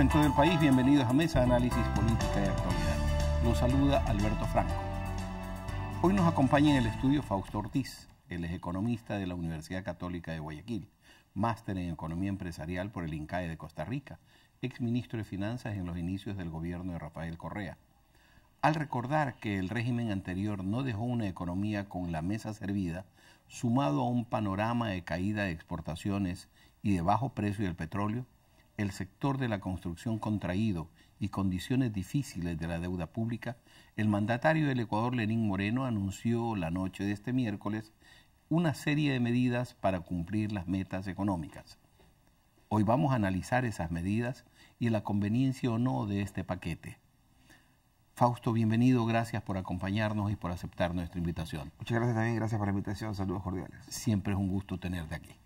en todo el país, bienvenidos a Mesa de Análisis Política y Actualidad. Los saluda Alberto Franco. Hoy nos acompaña en el estudio Fausto Ortiz, el ex economista de la Universidad Católica de Guayaquil, máster en Economía Empresarial por el INCAE de Costa Rica, ex ministro de Finanzas en los inicios del gobierno de Rafael Correa. Al recordar que el régimen anterior no dejó una economía con la mesa servida, sumado a un panorama de caída de exportaciones y de bajo precio del petróleo, el sector de la construcción contraído y condiciones difíciles de la deuda pública, el mandatario del Ecuador, Lenín Moreno, anunció la noche de este miércoles una serie de medidas para cumplir las metas económicas. Hoy vamos a analizar esas medidas y la conveniencia o no de este paquete. Fausto, bienvenido, gracias por acompañarnos y por aceptar nuestra invitación. Muchas gracias también, gracias por la invitación, saludos cordiales. Siempre es un gusto tenerte aquí.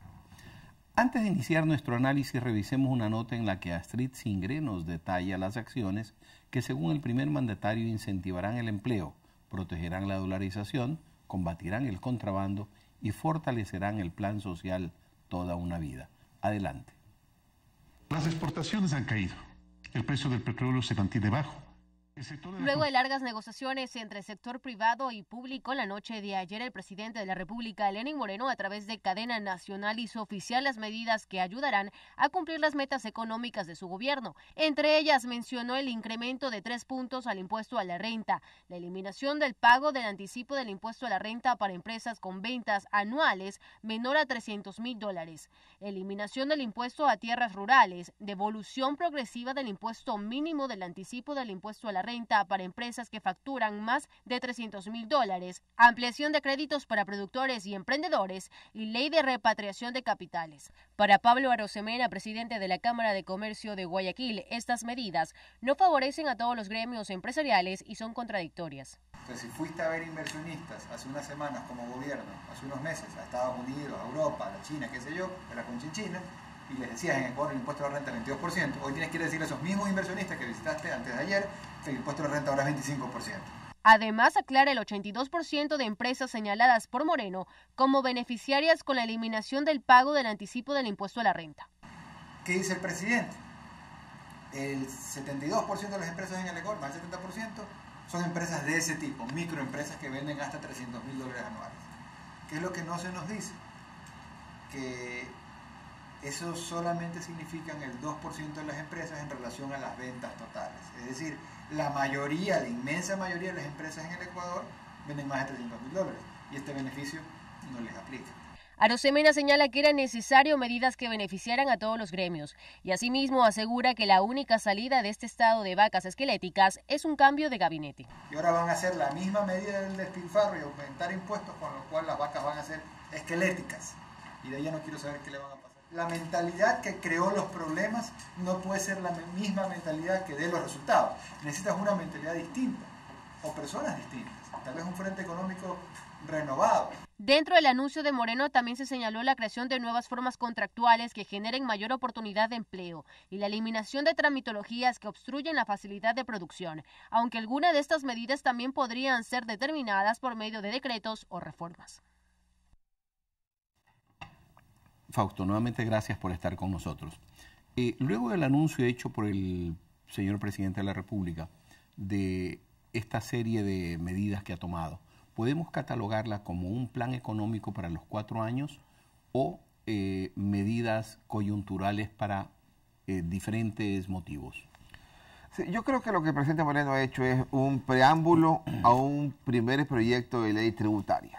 Antes de iniciar nuestro análisis, revisemos una nota en la que Astrid Singre nos detalla las acciones que, según el primer mandatario, incentivarán el empleo, protegerán la dolarización, combatirán el contrabando y fortalecerán el plan social toda una vida. Adelante. Las exportaciones han caído. El precio del petróleo se mantiene bajo. Luego de largas negociaciones entre el sector privado y público, la noche de ayer el presidente de la República, Lenín Moreno, a través de cadena nacional hizo oficial las medidas que ayudarán a cumplir las metas económicas de su gobierno. Entre ellas mencionó el incremento de tres puntos al impuesto a la renta, la eliminación del pago del anticipo del impuesto a la renta para empresas con ventas anuales menor a 300 mil dólares, eliminación del impuesto a tierras rurales, devolución progresiva del impuesto mínimo del anticipo del impuesto a la renta para empresas que facturan más de 300 mil dólares, ampliación de créditos para productores y emprendedores y ley de repatriación de capitales. Para Pablo Arosemena, presidente de la Cámara de Comercio de Guayaquil, estas medidas no favorecen a todos los gremios empresariales y son contradictorias. si fuiste a ver inversionistas hace unas semanas como gobierno, hace unos meses, a Estados Unidos, a Europa, a China, qué sé yo, a la Conchinchina, y les decías en eh, Ecuador el impuesto a la renta 22%, hoy tienes que ir a esos mismos inversionistas que visitaste antes de ayer que el impuesto a la renta ahora es 25%. Además, aclara el 82% de empresas señaladas por Moreno como beneficiarias con la eliminación del pago del anticipo del impuesto a la renta. ¿Qué dice el presidente? El 72% de las empresas en el Ecuador, más del 70%, son empresas de ese tipo, microempresas que venden hasta 300 mil dólares anuales. ¿Qué es lo que no se nos dice? Que eso solamente significan el 2% de las empresas en relación a las ventas totales. Es decir, la mayoría, la inmensa mayoría de las empresas en el Ecuador venden más de 300 mil dólares y este beneficio no les aplica. Arosemena señala que eran necesario medidas que beneficiaran a todos los gremios y asimismo asegura que la única salida de este estado de vacas esqueléticas es un cambio de gabinete. Y ahora van a hacer la misma medida del despilfarro y aumentar impuestos, con lo cual las vacas van a ser esqueléticas. Y de ahí ya no quiero saber qué le van a pasar la mentalidad que creó los problemas no puede ser la misma mentalidad que dé los resultados. Necesitas una mentalidad distinta o personas distintas, tal vez un frente económico renovado. Dentro del anuncio de Moreno también se señaló la creación de nuevas formas contractuales que generen mayor oportunidad de empleo y la eliminación de tramitologías que obstruyen la facilidad de producción, aunque algunas de estas medidas también podrían ser determinadas por medio de decretos o reformas. Fausto, nuevamente gracias por estar con nosotros. Eh, luego del anuncio hecho por el señor presidente de la República de esta serie de medidas que ha tomado, ¿podemos catalogarla como un plan económico para los cuatro años o eh, medidas coyunturales para eh, diferentes motivos? yo creo que lo que el presidente Moreno ha hecho es un preámbulo a un primer proyecto de ley tributaria.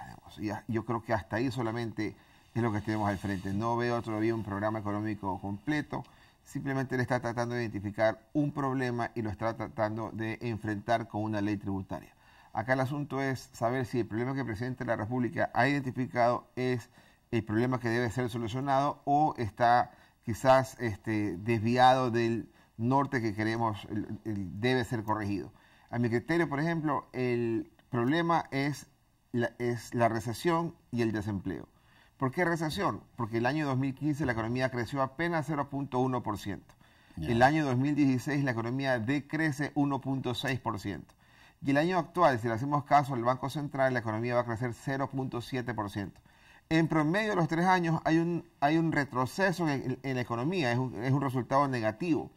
yo creo que hasta ahí solamente es lo que tenemos al frente. No veo todavía un programa económico completo, simplemente le está tratando de identificar un problema y lo está tratando de enfrentar con una ley tributaria. Acá el asunto es saber si el problema que el presidente de la República ha identificado es el problema que debe ser solucionado o está quizás este, desviado del norte que queremos, debe ser corregido. A mi criterio, por ejemplo, el problema es la recesión y el desempleo. ¿Por qué recesión? Porque el año 2015 la economía creció apenas 0.1%. El año 2016 la economía decrece 1.6%. Y el año actual, si le hacemos caso al Banco Central, la economía va a crecer 0.7%. En promedio de los tres años hay un, retroceso en, la economía, es un, es un, resultado negativo.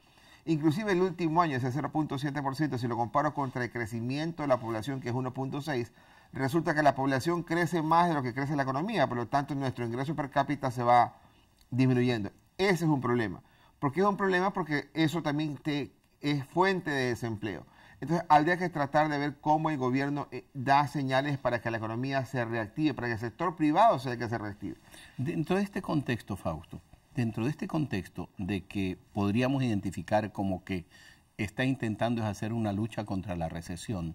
Inclusive el último año, ese 0.7%, si lo comparo contra el crecimiento de la población, que es 1.6%, resulta que la población crece más de lo que crece la economía, por lo tanto nuestro ingreso per cápita se va disminuyendo. Ese es un problema. ¿Por qué es un problema? Porque eso también te, es fuente de desempleo. Entonces, habría que tratar de ver cómo el gobierno eh, da señales para que la economía se reactive, para que el sector privado sea el que se reactive. Dentro de este contexto, Fausto, dentro de este contexto de que podríamos identificar como que está intentando hacer una lucha contra la recesión,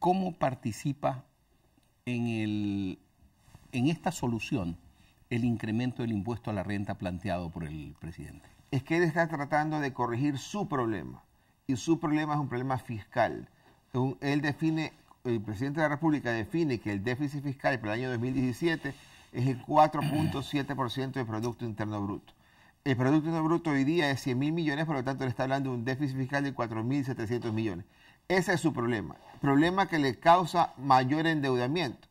¿Cómo participa en, en esta solución el incremento del impuesto a la renta planteado por el presidente? Es que él está tratando de corregir su problema. Y su problema es un problema fiscal. Él define, el presidente de la República define que el déficit fiscal para el año 2017 es el 4.7% del Producto Interno Bruto. El Producto Interno Bruto hoy día es 100 mil millones, por lo tanto, le está hablando de un déficit fiscal de 4.700 millones. Ese es su problema. Problema que le causa mayor endeudamiento.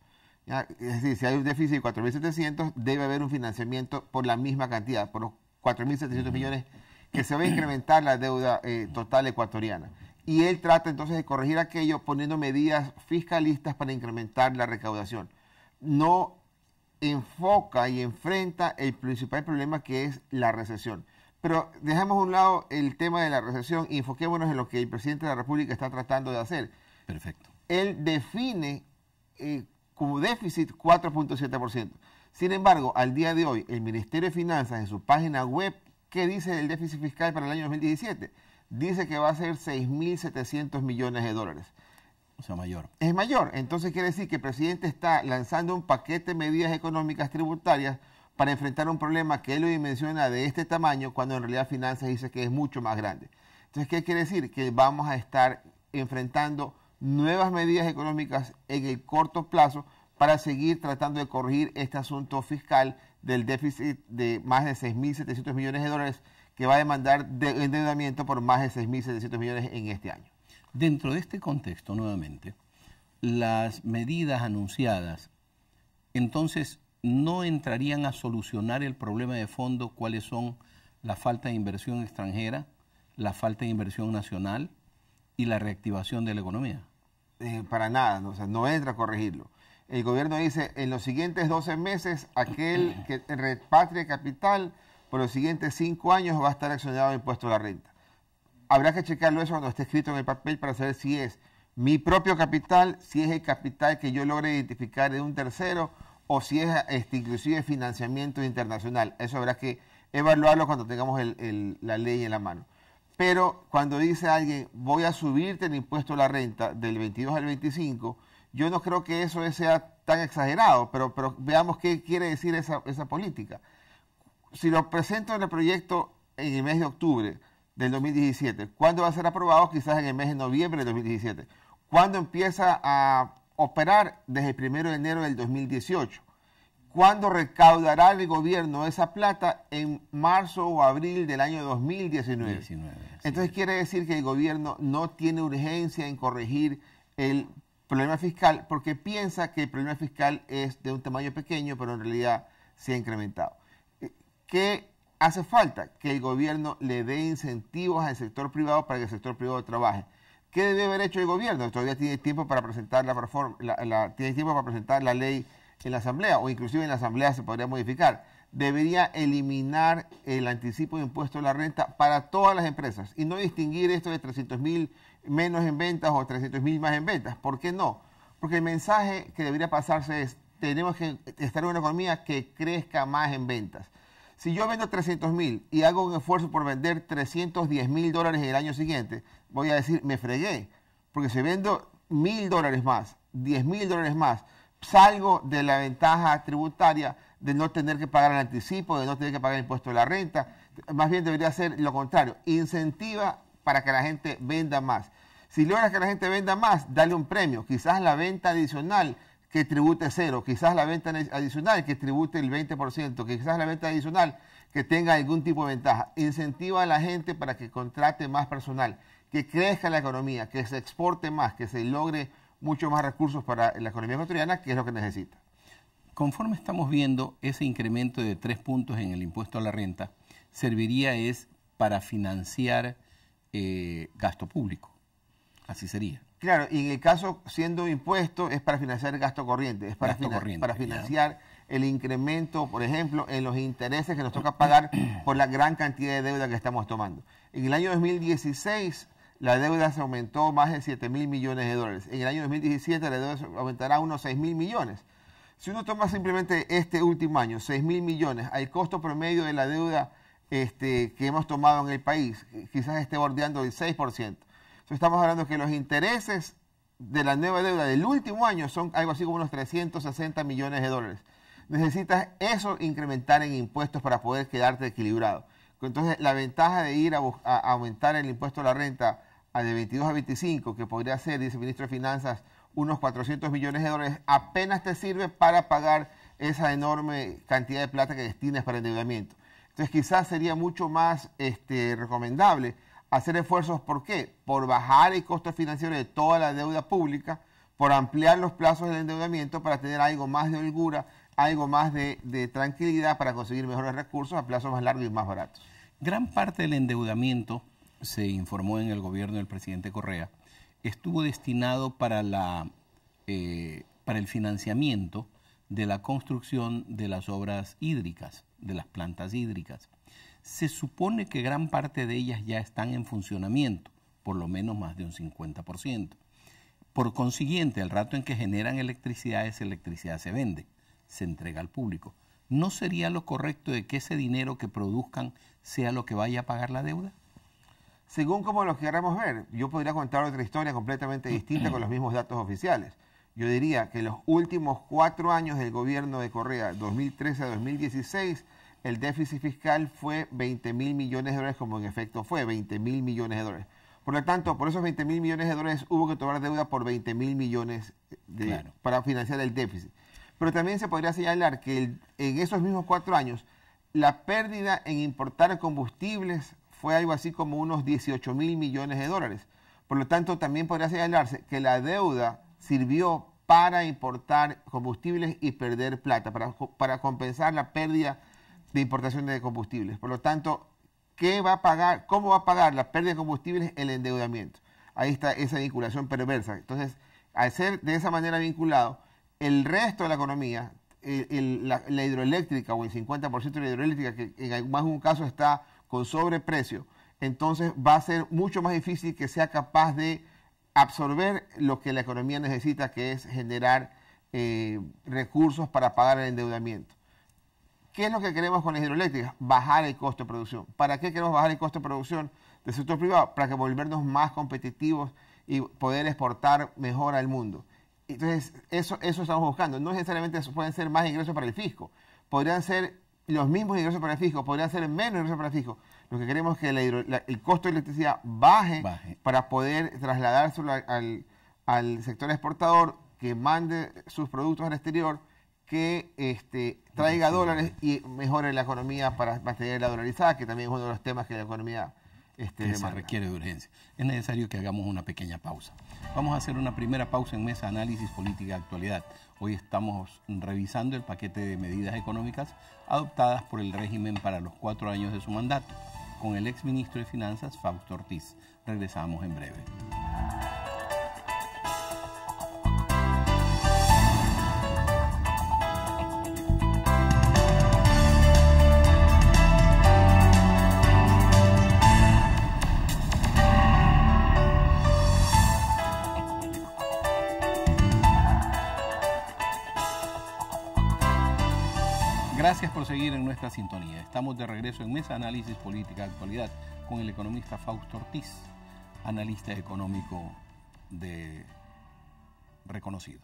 Es decir, si hay un déficit de 4.700, debe haber un financiamiento por la misma cantidad, por los 4.700 millones que se va a incrementar la deuda eh, total ecuatoriana. Y él trata entonces de corregir aquello poniendo medidas fiscalistas para incrementar la recaudación. No enfoca y enfrenta el principal problema que es la recesión. Pero dejemos a un lado el tema de la recesión y enfoquémonos en lo que el presidente de la República está tratando de hacer. Perfecto. Él define eh, como déficit 4.7%. Sin embargo, al día de hoy, el Ministerio de Finanzas en su página web, ¿qué dice del déficit fiscal para el año 2017? Dice que va a ser 6.700 millones de dólares. O sea, mayor. Es mayor. Entonces quiere decir que el presidente está lanzando un paquete de medidas económicas tributarias para enfrentar un problema que él lo dimensiona de este tamaño cuando en realidad finanzas dice que es mucho más grande. Entonces, ¿qué quiere decir? Que vamos a estar enfrentando nuevas medidas económicas en el corto plazo para seguir tratando de corregir este asunto fiscal del déficit de más de 6.700 millones de dólares que va a demandar endeudamiento por más de 6.700 millones en este año. Dentro de este contexto, nuevamente, las medidas anunciadas, entonces no entrarían a solucionar el problema de fondo, cuáles son la falta de inversión extranjera, la falta de inversión nacional y la reactivación de la economía. Eh, para nada, no, entra a corregirlo. El gobierno dice, en los siguientes 12 meses, aquel que repatrie capital por los siguientes 5 años va a estar accionado de impuesto a la renta. Habrá que checarlo eso cuando esté escrito en el papel para saber si es mi propio capital, si es el capital que yo logre identificar de un tercero, o si es este, inclusive financiamiento internacional. Eso habrá que evaluarlo cuando tengamos la ley en la mano. Pero cuando dice alguien, voy a subirte el impuesto a la renta del 22 al 25, yo no creo que eso sea tan exagerado, pero, pero veamos qué quiere decir esa, esa política. Si lo presento en el proyecto en el mes de octubre del 2017, ¿cuándo va a ser aprobado? Quizás en el mes de noviembre del 2017. ¿Cuándo empieza a operar desde el 1 de enero del 2018, ¿cuándo recaudará el gobierno esa plata en marzo o abril del año 2019. Entonces quiere decir que el gobierno no tiene urgencia en corregir el problema fiscal porque piensa que el problema fiscal es de un tamaño pequeño, pero en realidad se ha incrementado. ¿Qué hace falta? Que el gobierno le dé incentivos al sector privado para que el sector privado trabaje. ¿Qué debe haber hecho el gobierno? Todavía tiene tiempo para presentar la, tiene tiempo para presentar la ley en la asamblea o inclusive en la asamblea se podría modificar. Debería eliminar el anticipo de impuesto de la renta para todas las empresas y no distinguir esto de 300 mil menos en ventas o 300 mil más en ventas. ¿Por qué no? Porque el mensaje que debería pasarse es tenemos que estar en una economía que crezca más en ventas. Si yo vendo 300 mil y hago un esfuerzo por vender 310 mil dólares el año siguiente, voy a decir, me fregué, porque si vendo mil dólares más, diez mil dólares más, salgo de la ventaja tributaria de no tener que pagar el anticipo, de no tener que pagar el impuesto de la renta. Más bien debería ser lo contrario, incentiva para que la gente venda más. Si logras que la gente venda más, dale un premio, quizás la venta adicional que tribute cero, quizás la venta adicional que tribute el 20%, quizás la venta adicional que tenga algún tipo de ventaja. Incentiva a la gente para que contrate más personal que crezca la economía, que se exporte más, que se logre mucho más recursos para la economía ecuatoriana, que es lo que necesita. Conforme estamos viendo, ese incremento de tres puntos en el impuesto a la renta serviría es para financiar eh, gasto público. Así sería. Claro, y en el caso siendo impuesto es para financiar gasto corriente, es para, para financiar el incremento, por ejemplo, en los intereses que nos toca pagar por la gran cantidad de deuda que estamos tomando. En el año 2016 la deuda se aumentó más de 7 mil millones de dólares. En el año 2017 la deuda aumentará unos 6 mil millones. Si uno toma simplemente este último año, 6 mil millones, al costo promedio de la deuda este, que hemos tomado en el país, quizás esté bordeando el 6%. Entonces estamos hablando que los intereses de la nueva deuda del último año son algo así como unos 360 millones de dólares. Necesitas eso incrementar en impuestos para poder quedarte equilibrado. Entonces la ventaja de ir a aumentar el impuesto a la renta a de 22 a 25, que podría ser, dice el ministro de Finanzas, unos 400 millones de dólares, apenas te sirve para pagar esa enorme cantidad de plata que destinas para endeudamiento. Entonces quizás sería mucho más este, recomendable hacer esfuerzos, ¿por qué? Por bajar el costo financiero de toda la deuda pública, por ampliar los plazos del endeudamiento para tener algo más de holgura, algo más de, de tranquilidad para conseguir mejores recursos a plazos más largos y más baratos. Gran parte del endeudamiento se informó en el gobierno del presidente Correa, estuvo destinado para, la, eh, para el financiamiento de la construcción de las obras hídricas, de las plantas hídricas. Se supone que gran parte de ellas ya están en funcionamiento, por lo menos más de un 50%. Por consiguiente, al rato en que generan electricidad, esa electricidad se vende, se entrega al público. ¿No sería lo correcto de que ese dinero que produzcan sea lo que vaya a pagar la deuda? según como lo queramos ver. Yo podría contar otra historia completamente mm. distinta con los mismos datos oficiales. Yo diría que en los últimos cuatro años del gobierno de Correa, 2013 a 2016, el déficit fiscal fue 20 mil millones de dólares, como en efecto fue 20 mil millones de dólares. Por lo tanto, por esos 20 mil millones de dólares hubo que tomar deuda por 20 mil millones de, para financiar el déficit. Pero también se podría señalar que en esos mismos cuatro años, la pérdida en importar combustibles fue algo así como unos 18 mil millones de dólares. Por lo tanto, también podría señalarse que la deuda sirvió para importar combustibles y perder plata, para, para compensar la pérdida de importación de combustibles. Por lo tanto, ¿qué va a pagar, cómo va a pagar la pérdida de combustibles el endeudamiento? Ahí está esa vinculación perversa. Entonces, al ser de esa manera vinculado, el resto de la economía, la, hidroeléctrica o el 50% de la hidroeléctrica, que en más un caso está con sobreprecio, entonces va a ser mucho más difícil que sea capaz de absorber lo que la economía necesita, que es generar eh, recursos para pagar el endeudamiento. ¿Qué es lo que queremos con las hidroeléctricas? Bajar el costo de producción. ¿Para qué queremos bajar el costo de producción del sector privado? Para que volvernos más competitivos y poder exportar mejor al mundo. Entonces, eso, eso estamos buscando. No necesariamente pueden ser más ingresos para el fisco. Podrían ser los mismos ingresos para el fisco, podría ser menos ingresos para el Lo que queremos es que el costo de electricidad baje, para poder trasladarse al, al, sector exportador que mande sus productos al exterior, que este, traiga dólares y mejore la economía para mantener la dolarizada, que también es uno de los temas que la economía este que se requiere de urgencia. Es necesario que hagamos una pequeña pausa. Vamos a hacer una primera pausa en mesa análisis política de actualidad. Hoy estamos revisando el paquete de medidas económicas adoptadas por el régimen para los cuatro años de su mandato con el exministro de Finanzas Fausto Ortiz. Regresamos en breve. Gracias por seguir en nuestra sintonía. Estamos de regreso en Mesa Análisis Política Actualidad con el economista Fausto Ortiz, analista económico de reconocido.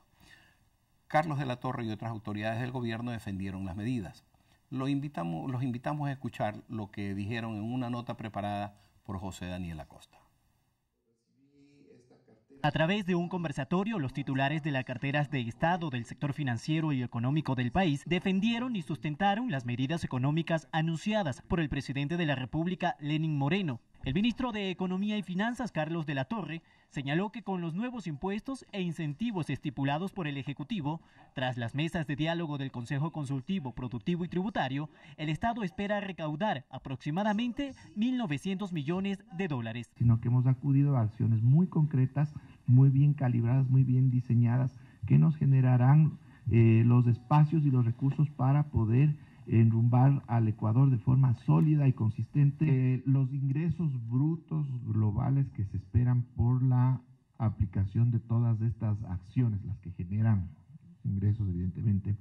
Carlos de la Torre y otras autoridades del gobierno defendieron las medidas. invitamos, los invitamos a escuchar lo que dijeron en una nota preparada por José Daniel Acosta. A través de un conversatorio, los titulares de las carteras de Estado del sector financiero y económico del país defendieron y sustentaron las medidas económicas anunciadas por el presidente de la República, Lenin Moreno. El ministro de Economía y Finanzas, Carlos de la Torre, señaló que con los nuevos impuestos e incentivos estipulados por el Ejecutivo, tras las mesas de diálogo del Consejo Consultivo Productivo y Tributario, el Estado espera recaudar aproximadamente 1.900 millones de dólares. Sino que hemos acudido a acciones muy concretas muy bien calibradas, muy bien diseñadas, que nos generarán eh, los espacios y los recursos para poder enrumbar al Ecuador de forma sólida y consistente. Eh, los ingresos brutos globales que se esperan por la aplicación de todas estas acciones, las que generan ingresos evidentemente,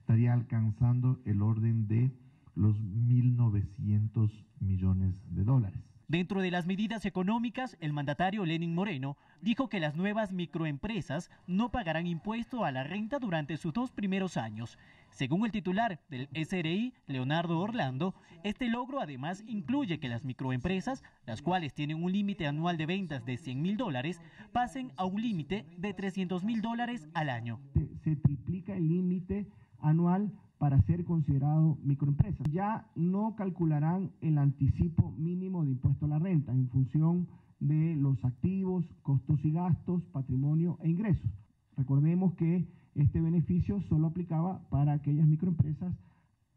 estaría alcanzando el orden de los 1.900 millones de dólares. Dentro de las medidas económicas, el mandatario Lenin Moreno dijo que las nuevas microempresas no pagarán impuesto a la renta durante sus dos primeros años. Según el titular del SRI, Leonardo Orlando, este logro además incluye que las microempresas, las cuales tienen un límite anual de ventas de 100 mil dólares, pasen a un límite de 300 mil dólares al año. Se triplica el límite anual para ser considerado microempresa. Ya no calcularán el anticipo mínimo de impuesto a la renta en función de los activos, costos y gastos, patrimonio e ingresos. Recordemos que este beneficio solo aplicaba para aquellas microempresas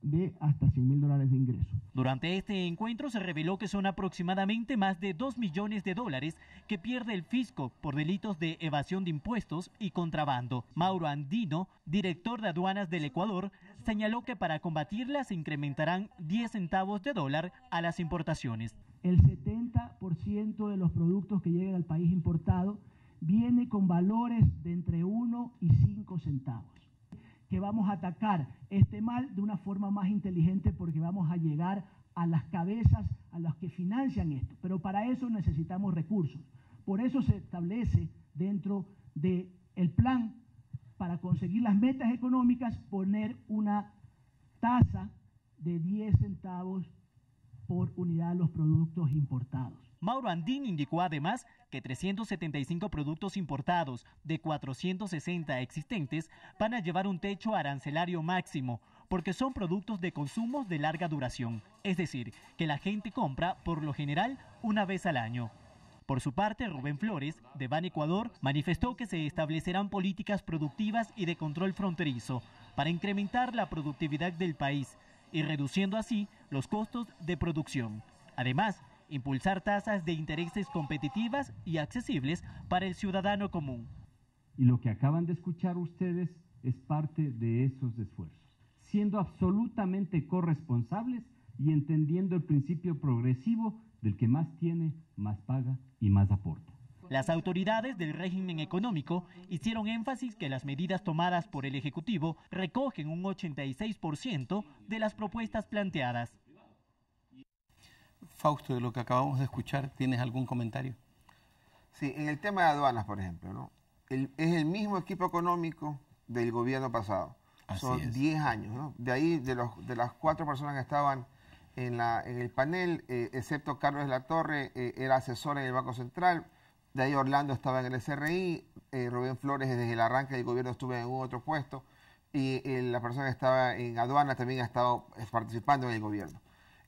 de hasta 100 mil dólares de ingresos. Durante este encuentro se reveló que son aproximadamente más de 2 millones de dólares que pierde el fisco por delitos de evasión de impuestos y contrabando. Mauro Andino, director de aduanas del Ecuador, señaló que para combatirla se incrementarán 10 centavos de dólar a las importaciones. El 70% de los productos que llegan al país importado viene con valores de entre 1 y 5 centavos. Que vamos a atacar este mal de una forma más inteligente porque vamos a llegar a las cabezas, a las que financian esto. Pero para eso necesitamos recursos. Por eso se establece dentro del plan para conseguir las metas económicas, poner una tasa de 10 centavos por unidad de los productos importados. Mauro Andín indicó además que 375 productos importados de 460 existentes van a llevar un techo arancelario máximo porque son productos de consumos de larga duración, es decir, que la gente compra por lo general una vez al año. Por su parte, Rubén Flores, de Ban Ecuador, manifestó que se establecerán políticas productivas y de control fronterizo para incrementar la productividad del país y reduciendo así los costos de producción. Además, impulsar tasas de intereses competitivas y accesibles para el ciudadano común. Y lo que acaban de escuchar ustedes es parte de esos esfuerzos, siendo absolutamente corresponsables y entendiendo el principio progresivo del que más tiene, más paga y más aporta. Las autoridades del régimen económico hicieron énfasis que las medidas tomadas por el Ejecutivo recogen un 86% de las propuestas planteadas. Fausto, de lo que acabamos de escuchar, ¿tienes algún comentario? Sí, en el tema de aduanas, por ejemplo, ¿no? es el mismo equipo económico del gobierno pasado. Son 10 años, De ahí, de, de las cuatro personas que estaban en, el panel, eh, excepto Carlos de la Torre, eh, era asesor en el Banco Central, de ahí Orlando estaba en el SRI, eh, Rubén Flores desde el arranque del gobierno estuvo en un otro puesto, y la persona que estaba en aduana también ha estado participando en el gobierno.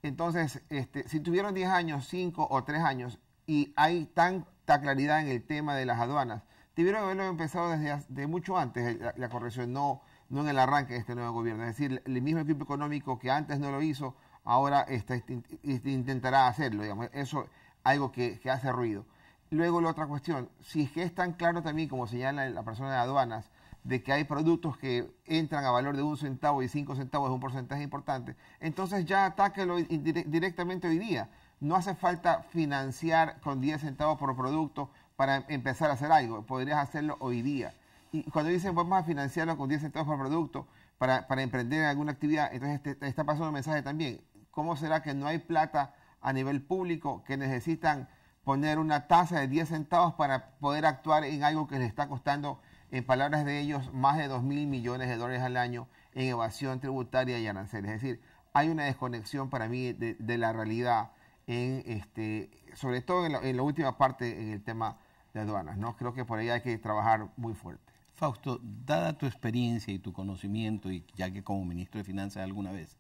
Entonces, este, si tuvieron 10 años, 5 o 3 años, y hay tanta claridad en el tema de las aduanas, que haberlo empezado desde mucho antes la, corrección, no en el arranque de este nuevo gobierno. Es decir, el mismo equipo económico que antes no lo hizo, ahora está, intentará hacerlo. Digamos. Eso algo que, hace ruido. Luego la otra cuestión, si es que es tan claro también, como señala la persona de aduanas, de que hay productos que entran a valor de un centavo y cinco centavos es un porcentaje importante, entonces ya atáquelo directamente hoy día. No hace falta financiar con diez centavos por producto para empezar a hacer algo, podrías hacerlo hoy día. Y cuando dicen vamos a financiarlo con diez centavos por producto para, para emprender alguna actividad, entonces está pasando un mensaje también. ¿Cómo será que no hay plata a nivel público que necesitan poner una tasa de 10 centavos para poder actuar en algo que les está costando, en palabras de ellos, más de 2 mil millones de dólares al año en evasión tributaria y aranceles? Es decir, hay una desconexión para mí de, la realidad, en este, sobre todo en la, última parte, en el tema de aduanas. ¿no? Creo que por ahí hay que trabajar muy fuerte. Fausto, dada tu experiencia y tu conocimiento, y ya que como ministro de Finanzas alguna vez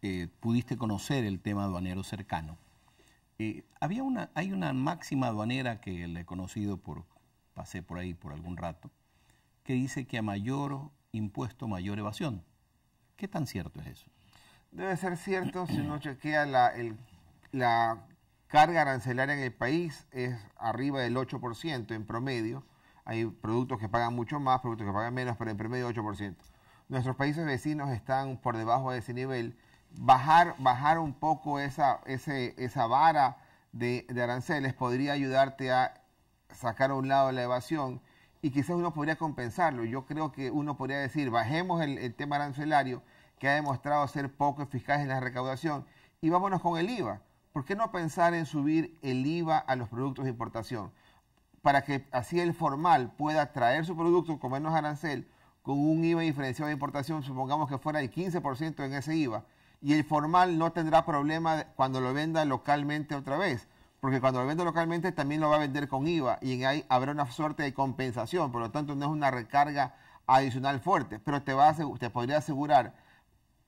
eh, pudiste conocer el tema aduanero cercano. Eh, había una, hay una máxima aduanera que le he conocido por, pasé por ahí por algún rato, que dice que a mayor impuesto, mayor evasión. ¿Qué tan cierto es eso? Debe ser cierto si uno chequea la, la carga arancelaria en el país es arriba del 8% en promedio. Hay productos que pagan mucho más, productos que pagan menos, pero en promedio 8%. Nuestros países vecinos están por debajo de ese nivel bajar, bajar un poco esa, vara de, aranceles podría ayudarte a sacar a un lado la evasión y quizás uno podría compensarlo. Yo creo que uno podría decir, bajemos el, el tema arancelario que ha demostrado ser poco eficaz en la recaudación y vámonos con el IVA. ¿Por qué no pensar en subir el IVA a los productos de importación? Para que así el formal pueda traer su producto con menos arancel, con un IVA diferenciado de importación, supongamos que fuera el 15% en ese IVA, y el formal no tendrá problema cuando lo venda localmente otra vez, porque cuando lo venda localmente también lo va a vender con IVA y en ahí habrá una suerte de compensación, por lo tanto no es una recarga adicional fuerte, pero te, va podría asegurar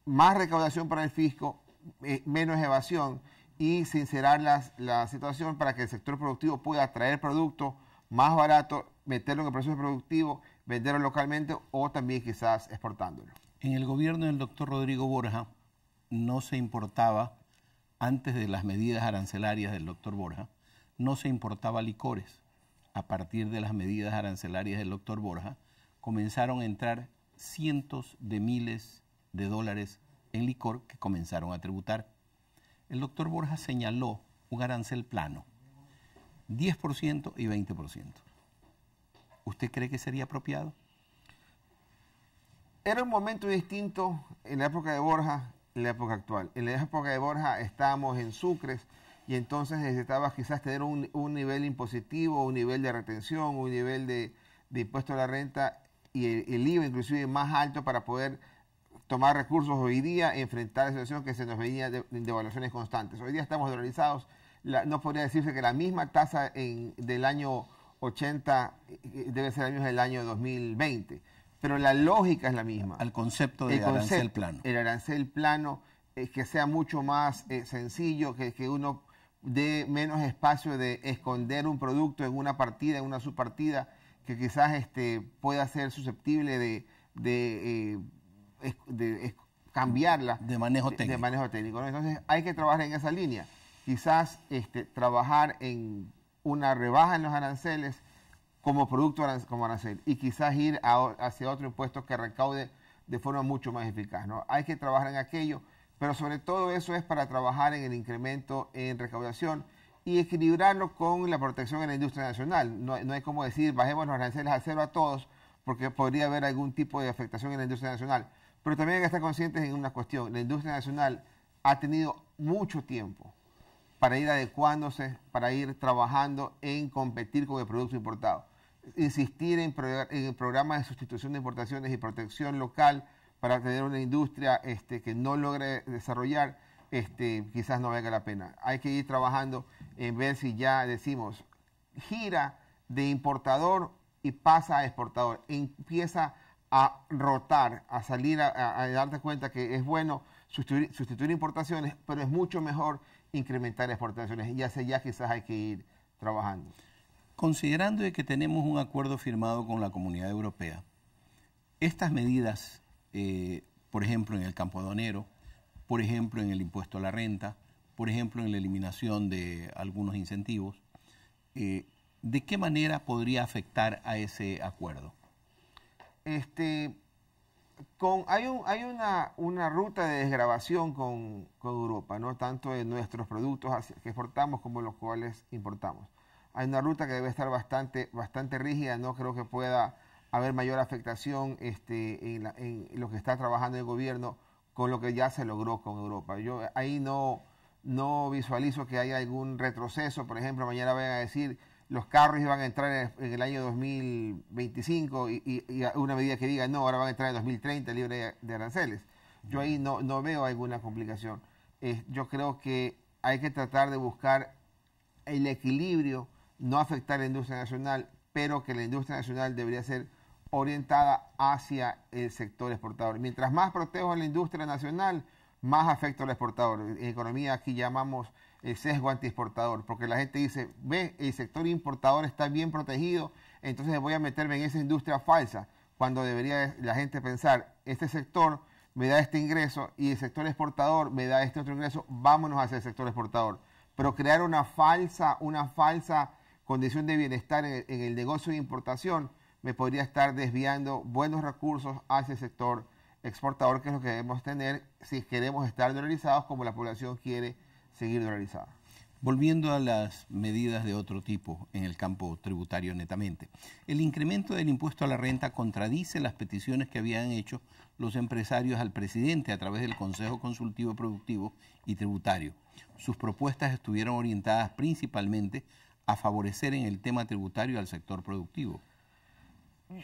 más recaudación para el fisco, eh, menos evasión y sincerar la situación para que el sector productivo pueda traer producto más barato, meterlo en el proceso productivo, venderlo localmente o también quizás exportándolo. En el gobierno del doctor Rodrigo Borja, no se importaba, antes de las medidas arancelarias del doctor Borja, no se importaba licores. A partir de las medidas arancelarias del doctor Borja, comenzaron a entrar cientos de miles de dólares en licor que comenzaron a tributar. El doctor Borja señaló un arancel plano, 10% y 20%. ¿Usted cree que sería apropiado? Era un momento distinto en la época de Borja en la época actual. En la época de Borja estábamos en sucres y entonces necesitaba quizás tener un, nivel impositivo, un nivel de retención, un nivel de, impuesto a la renta y el, IVA inclusive más alto para poder tomar recursos hoy día y enfrentar la situación que se nos venía de, constantes. Hoy día estamos dolarizados, la, no podría decirse que la misma tasa del año 80 eh, debe ser la misma del año 2020 pero la lógica es la misma. Al concepto de el arancel plano. El arancel plano, es eh, que sea mucho más eh, sencillo, que, que uno dé menos espacio de esconder un producto en una partida, en una subpartida, que quizás este, pueda ser susceptible de, eh, cambiarla. De manejo técnico. De, manejo técnico Entonces hay que trabajar en esa línea. Quizás este, trabajar en una rebaja en los aranceles, como producto como arancel y quizás ir hacia otro impuesto que recaude de forma mucho más eficaz. ¿no? Hay que trabajar en aquello, pero sobre todo eso es para trabajar en el incremento en recaudación y equilibrarlo con la protección en la industria nacional. No, no hay como decir bajemos los aranceles a cero a todos porque podría haber algún tipo de afectación en la industria nacional. Pero también hay que estar conscientes en una cuestión. La industria nacional ha tenido mucho tiempo para ir adecuándose, para ir trabajando en competir con el producto importado insistir en, en programas de sustitución de importaciones y protección local para tener una industria este, que no logre desarrollar, este, quizás no valga la pena. Hay que ir trabajando en ver si ya decimos, gira de importador y pasa a exportador. Empieza a rotar, a salir, a, darte cuenta que es bueno sustituir, importaciones, pero es mucho mejor incrementar exportaciones. Y hacia ya quizás hay que ir trabajando. Considerando que tenemos un acuerdo firmado con la Comunidad Europea, estas medidas, eh, por ejemplo, en el campo aduanero, por ejemplo, en el impuesto a la renta, por ejemplo, en la eliminación de algunos incentivos, eh, ¿de qué manera podría afectar a ese acuerdo? Este, hay, una, ruta de desgrabación con, Europa, ¿no? tanto en nuestros productos que exportamos como los cuales importamos hay una ruta que debe estar bastante, bastante rígida, no creo que pueda haber mayor afectación este, en, lo que está trabajando el gobierno con lo que ya se logró con Europa. Yo ahí no, no visualizo que haya algún retroceso, por ejemplo, mañana vayan a decir los carros iban a entrar en el año 2025 y, una medida que diga no, ahora van a entrar en 2030 libre de aranceles. Yo ahí no, no veo alguna complicación. yo creo que hay que tratar de buscar el equilibrio no afectar a la industria nacional, pero que la industria nacional debería ser orientada hacia el sector exportador. Mientras más protejo a la industria nacional, más afecto al exportador. En economía aquí llamamos el sesgo antiexportador, porque la gente dice, ve, el sector importador está bien protegido, entonces voy a meterme en esa industria falsa, cuando debería la gente pensar, este sector me da este ingreso y el sector exportador me da este otro ingreso, vámonos hacia el sector exportador. Pero crear una falsa, una falsa condición de bienestar en el, negocio de importación, me podría estar desviando buenos recursos hacia ese sector exportador, que es lo que debemos tener si queremos estar dolarizados como la población quiere seguir dolarizada. Volviendo a las medidas de otro tipo en el campo tributario netamente, el incremento del impuesto a la renta contradice las peticiones que habían hecho los empresarios al presidente a través del Consejo Consultivo Productivo y Tributario. Sus propuestas estuvieron orientadas principalmente a favorecer en el tema tributario al sector productivo?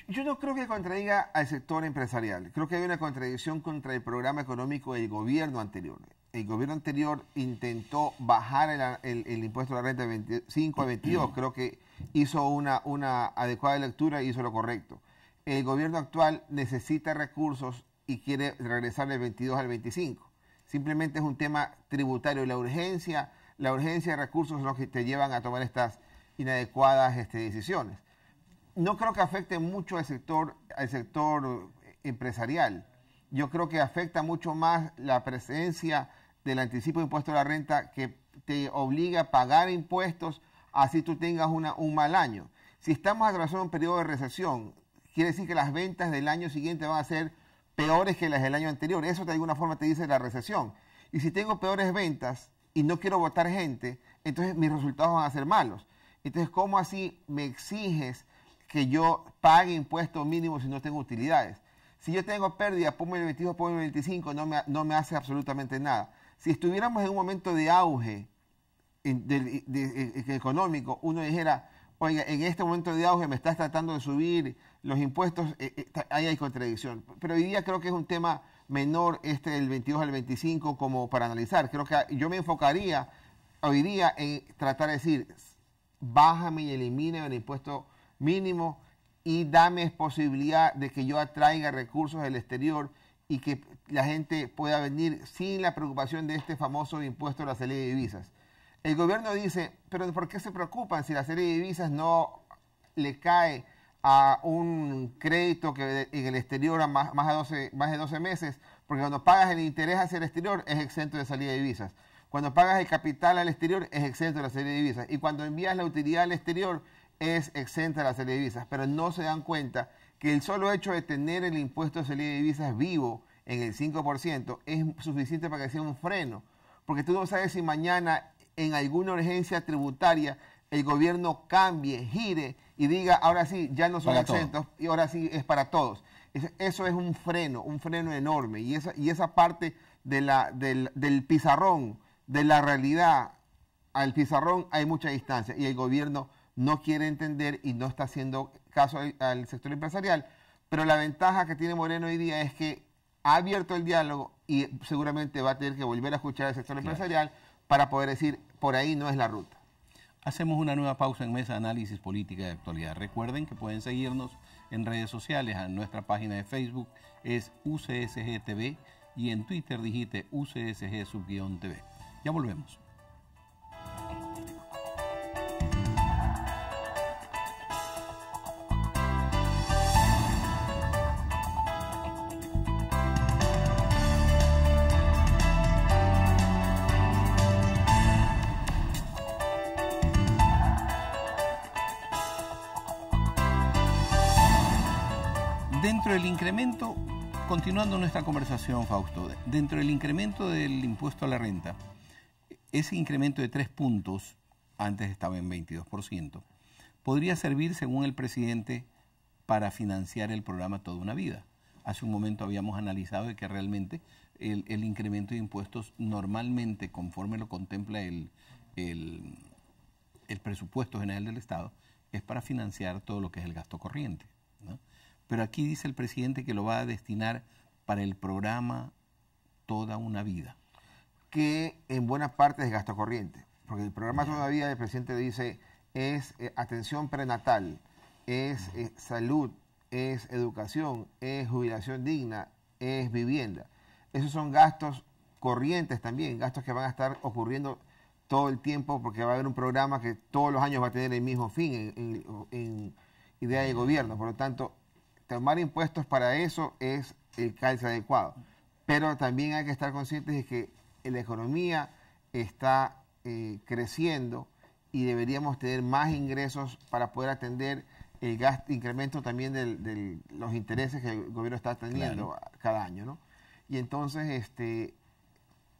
Yo no creo que contradiga al sector empresarial. Creo que hay una contradicción contra el programa económico del gobierno anterior. El gobierno anterior intentó bajar el, impuesto a la renta de 25 a 22. Creo que hizo una, una adecuada lectura y hizo lo correcto. El gobierno actual necesita recursos y quiere regresar del 22 al 25. Simplemente es un tema tributario. La urgencia la urgencia de recursos es lo que te llevan a tomar estas inadecuadas este, decisiones. No creo que afecte mucho al sector, al sector empresarial. Yo creo que afecta mucho más la presencia del anticipo de impuesto a la renta que te obliga a pagar impuestos así tú tengas un mal año. Si estamos atravesando un periodo de recesión, quiere decir que las ventas del año siguiente van a ser peores que las del año anterior. Eso de alguna forma te dice la recesión. Y si tengo peores ventas y no quiero votar gente, entonces mis resultados van a ser malos. Entonces, ¿cómo así me exiges que yo pague impuestos mínimos si no tengo utilidades? Si yo tengo pérdida, ponme el 22, ponme el 25, no me, no me hace absolutamente nada. Si estuviéramos en un momento de auge e, e, e, económico, uno dijera, oiga, en este momento de auge me estás tratando de subir los impuestos, ahí hay contradicción. Pero hoy día creo que es un tema menor este del 22 al 25 como para analizar. Creo que yo me enfocaría hoy día en tratar de decir, bájame y elimine el impuesto mínimo y dame posibilidad de que yo atraiga recursos del exterior y que la gente pueda venir sin la preocupación de este famoso impuesto de la serie de divisas. El gobierno dice, pero ¿por qué se preocupan si la serie de divisas no le cae a un crédito que en el exterior a más, más, 12, más de 12 meses, porque cuando pagas el interés hacia el exterior es exento de salida de divisas. Cuando pagas el capital al exterior es exento de la salida de divisas. Y cuando envías la utilidad al exterior es exenta de la salida de divisas. Pero no se dan cuenta que el solo hecho de tener el impuesto de salida de divisas vivo en el 5% es suficiente para que sea un freno. Porque tú no sabes si mañana en alguna urgencia tributaria el gobierno cambie, gire y diga, ahora sí, ya no son acentos y ahora sí es para todos. Eso es un freno, un freno enorme. Y esa, y esa parte del, pizarrón, de la realidad al pizarrón hay mucha distancia y el gobierno no quiere entender y no está haciendo caso al, sector empresarial. Pero la ventaja que tiene Moreno hoy día es que ha abierto el diálogo y seguramente va a tener que volver a escuchar al sector empresarial para poder decir, por ahí no es la ruta. Hacemos una nueva pausa en Mesa de Análisis Política de Actualidad. Recuerden que pueden seguirnos en redes sociales, a nuestra página de Facebook es UCSG TV y en Twitter digite UCSG-TV. Ya volvemos. dentro del incremento, continuando nuestra conversación, Fausto, dentro del incremento del impuesto a la renta, ese incremento de tres puntos, antes estaba en 22%, podría servir, según el presidente, para financiar el programa Toda una Vida. Hace un momento habíamos analizado de que realmente el, incremento de impuestos normalmente, conforme lo contempla el, el, presupuesto general del Estado, es para financiar todo lo que es el gasto corriente. ¿no? Pero aquí dice el presidente que lo va a destinar para el programa Toda una Vida. Que en buena parte es gasto corriente, porque el programa Toda una Vida, el presidente dice, es eh, atención prenatal, es eh, salud, es educación, es jubilación digna, es vivienda. Esos son gastos corrientes también, gastos que van a estar ocurriendo todo el tiempo porque va a haber un programa que todos los años va a tener el mismo fin en, idea de gobierno. Por lo tanto, tomar impuestos para eso es el calce adecuado. Pero también hay que estar conscientes de que la economía está eh, creciendo y deberíamos tener más ingresos para poder atender el gasto, incremento también de los intereses que el gobierno está teniendo cada año, ¿no? Y entonces, este,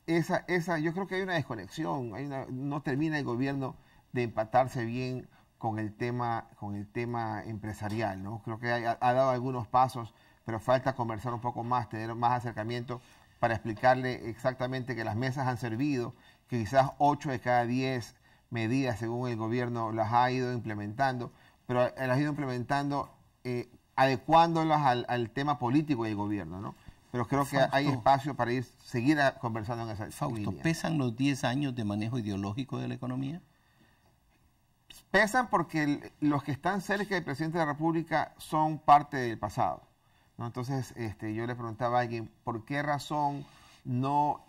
esa, esa, yo creo que hay una desconexión, no termina el gobierno de empatarse bien con el tema, con el tema empresarial. ¿no? Creo que ha, dado algunos pasos, pero falta conversar un poco más, tener más acercamiento para explicarle exactamente que las mesas han servido, que quizás 8 de cada 10 medidas, según el gobierno, las ha ido implementando, pero las ha ido implementando eh, adecuándolas al, tema político del gobierno, ¿no? Pero creo que hay espacio para ir seguir conversando en esa Fausto, ¿pesan los 10 años de manejo ideológico de la economía? pesan porque los que están cerca del presidente de la República son parte del pasado. Entonces, este, yo le preguntaba a alguien, ¿por qué razón no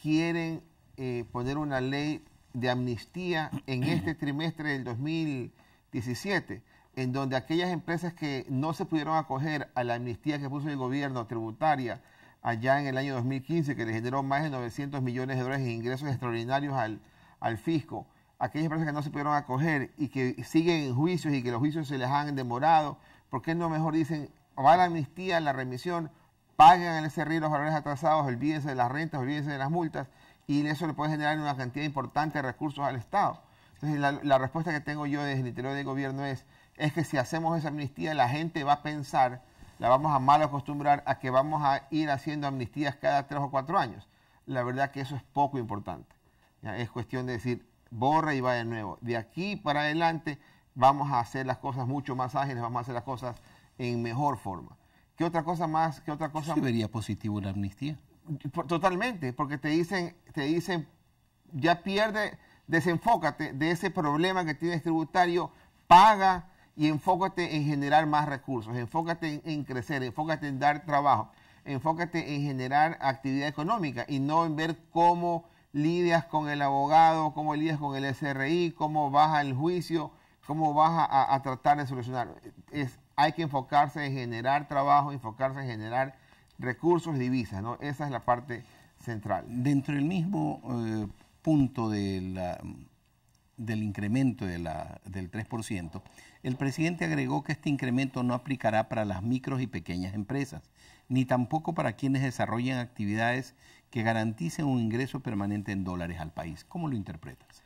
quieren eh, poner una ley de amnistía en este trimestre del 2017? en donde aquellas empresas que no se pudieron acoger a la amnistía que puso el gobierno tributaria allá en el año 2015, que le generó más de 900 millones de dólares en ingresos extraordinarios al, al fisco, aquellas personas que no se pudieron acoger y que siguen en juicios y que los juicios se les han demorado, ¿por qué no mejor dicen, va la amnistía, la remisión, pagan el río los valores atrasados, olvídense de las rentas, olvídense de las multas, y eso le puede generar una cantidad importante de recursos al Estado? Entonces, la, respuesta que tengo yo desde el interior del gobierno es, es que si hacemos esa amnistía, la gente va a pensar, la vamos a mal acostumbrar a que vamos a ir haciendo amnistías cada tres o cuatro años. La verdad que eso es poco importante. Es cuestión de decir, borra y va de nuevo. De aquí para adelante vamos a hacer las cosas mucho más ágiles, vamos a hacer las cosas en mejor forma. ¿Qué otra cosa más? ¿Qué otra cosa? ¿Se vería positivo la amnistía? Totalmente, porque te dicen, te dicen, ya pierde, desenfócate de ese problema que tienes tributario, paga y enfócate en generar más recursos, enfócate en crecer, enfócate en dar trabajo, enfócate en generar actividad económica y no en ver cómo lidias con el abogado, cómo lidias con el SRI, cómo baja el juicio, cómo vas a, tratar de solucionar. Es, hay que enfocarse en generar trabajo, enfocarse en generar recursos y divisas, ¿no? Esa es la parte central. Dentro del mismo eh, punto de del incremento de la, del 3%, el presidente agregó que este incremento no aplicará para las micros y pequeñas empresas, ni tampoco para quienes desarrollan actividades que garanticen un ingreso permanente en dólares al país. ¿Cómo lo interpretas?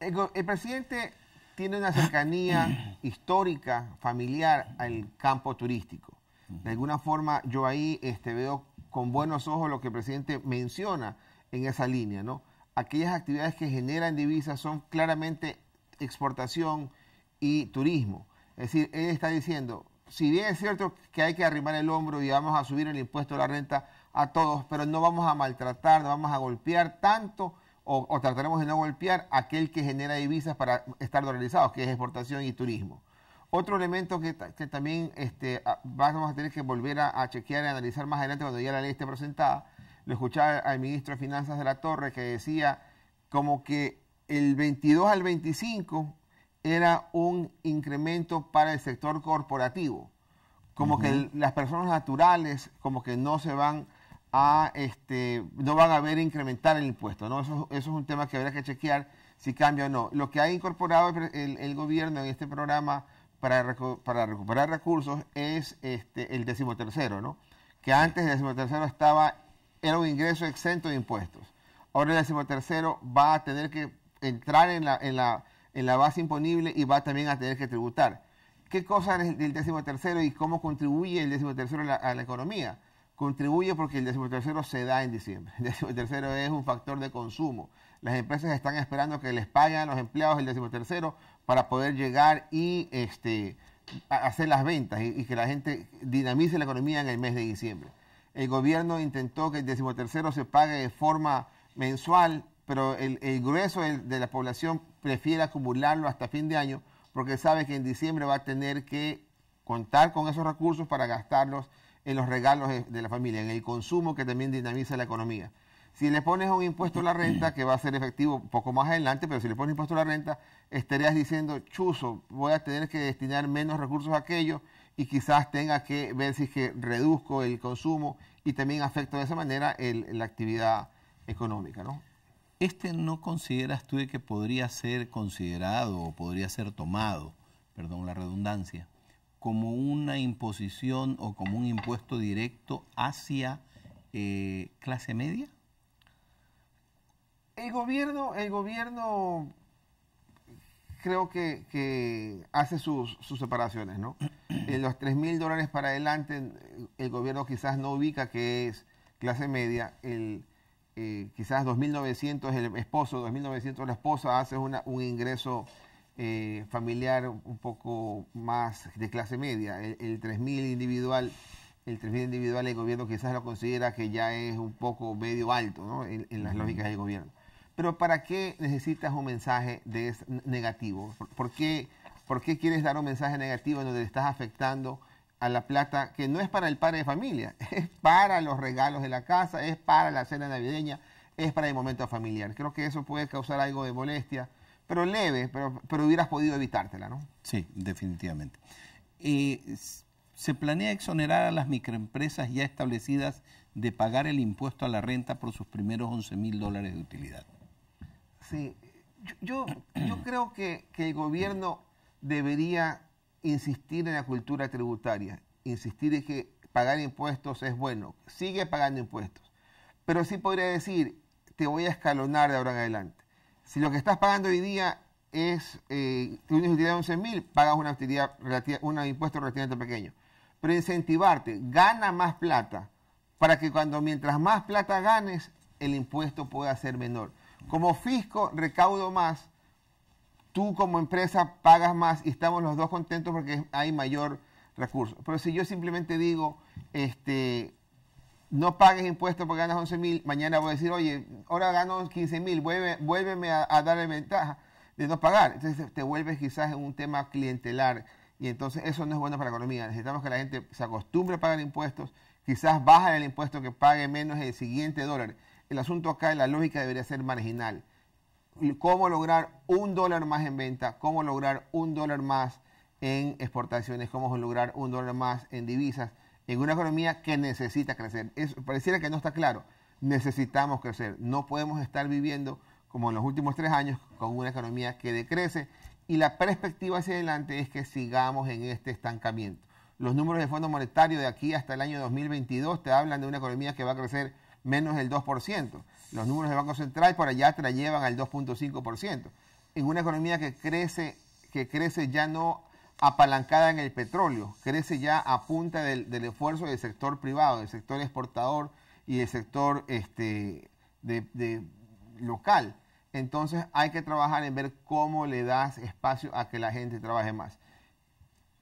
El, presidente tiene una cercanía histórica, familiar al campo turístico. De alguna forma yo ahí este, veo con buenos ojos lo que el presidente menciona en esa línea, ¿no? Aquellas actividades que generan divisas son claramente exportación y turismo. Es decir, él está diciendo, si bien es cierto que hay que arrimar el hombro y vamos a subir el impuesto a la renta, a todos, pero no vamos a maltratar, no vamos a golpear tanto o, trataremos de no golpear aquel que genera divisas para estar dolarizados, que es exportación y turismo. Otro elemento que, también este, vamos a tener que volver a, chequear y analizar más adelante cuando ya la ley esté presentada, lo escuchaba al ministro de Finanzas de la Torre que decía como que el 22 al 25 era un incremento para el sector corporativo, como que las personas naturales como que no se van este, no van a ver incrementar el impuesto, ¿no? Eso, es un tema que habrá que chequear si cambia o no. Lo que ha incorporado el, gobierno en este programa para, recuperar recursos es este, el decimotercero, ¿no? Que antes el decimotercero estaba, era un ingreso exento de impuestos. Ahora el decimotercero va a tener que entrar en la, en la, base imponible y va también a tener que tributar. ¿Qué cosa es el décimo tercero y cómo contribuye el décimo tercero a la economía? Contribuye porque el decimotercero se da en diciembre. El decimotercero es un factor de consumo. Las empresas están esperando que les paguen a los empleados el decimotercero para poder llegar y este, hacer las ventas y, que la gente dinamice la economía en el mes de diciembre. El gobierno intentó que el decimotercero se pague de forma mensual, pero el, grueso de la población prefiere acumularlo hasta fin de año porque sabe que en diciembre va a tener que contar con esos recursos para gastarlos en los regalos eh, de la familia, en el consumo que también dinamiza la economía. Si le pones un impuesto a la renta, que va a ser efectivo un poco más adelante, pero si le pones impuesto a la renta, estarías diciendo, chuzo, voy a tener que destinar menos recursos a aquello y quizás tenga que ver si es que reduzco el consumo y también afecto de esa manera el, la actividad económica, ¿no? ¿Este no consideras tú que podría ser considerado o podría ser tomado, perdón la redundancia, como una imposición o como un impuesto directo hacia eh, clase media? El gobierno, el gobierno creo que, hace sus, separaciones, En los 3 mil dólares para adelante, el gobierno quizás no ubica que es clase media, el, eh, quizás 2.900 el esposo, 2.900 la esposa, hace un ingreso eh, familiar un poco más de clase media. El, 3000 individual, el 3000 individual el gobierno quizás lo considera que ya es un poco medio alto en, las lógicas del gobierno. Pero ¿para qué necesitas un mensaje de negativo? ¿Por, qué, qué, quieres dar un mensaje negativo en donde estás afectando a la plata que no es para el padre de familia, es para los regalos de la casa, es para la cena navideña, es para el momento familiar? Creo que eso puede causar algo de molestia pero leve, pero, pero hubieras podido evitártela, ¿no? Sí, definitivamente. se planea exonerar a las microempresas ya establecidas de pagar el impuesto a la renta por sus primeros 11 mil dólares de utilidad. Sí, yo, yo, creo que, el gobierno debería insistir en la cultura tributaria, insistir en que pagar impuestos es bueno, sigue pagando impuestos, pero sí podría decir, te voy a escalonar de ahora en adelante. Si lo que estás pagando hoy día es una eh, utilidad de 11 mil, pagas una un impuesto relativamente pequeño. Pero incentivarte, gana más plata, para que cuando mientras más plata ganes, el impuesto pueda ser menor. Como fisco recaudo más, tú como empresa pagas más y estamos los dos contentos porque hay mayor recurso. Pero si yo simplemente digo, este, no pagues impuestos porque ganas 11 mil, mañana voy a decir, oye, ahora gano 15 mil, vuelve, vuélveme a, dar darle ventaja de no pagar. Entonces te vuelves quizás en un tema clientelar y entonces eso no es bueno para la economía. Necesitamos que la gente se acostumbre a pagar impuestos, quizás baja el impuesto que pague menos el siguiente dólar. El asunto acá, la lógica debería ser marginal. Cómo lograr un dólar más en venta, cómo lograr un dólar más en exportaciones, cómo lograr un dólar más en divisas en una economía que necesita crecer. eso pareciera que no está claro. Necesitamos crecer. No podemos estar viviendo como en los últimos tres años con una economía que decrece y la perspectiva hacia adelante es que sigamos en este estancamiento. Los números del Fondo Monetario de aquí hasta el año 2022 te hablan de una economía que va a crecer menos del 2%. Los números del Banco Central por allá te la llevan al 2.5%. En una economía que crece, que crece ya no apalancada en el petróleo, crece ya a punta del, esfuerzo del sector privado, del sector exportador y del sector este, de, local. Entonces hay que trabajar en ver cómo le das espacio a que la gente trabaje más.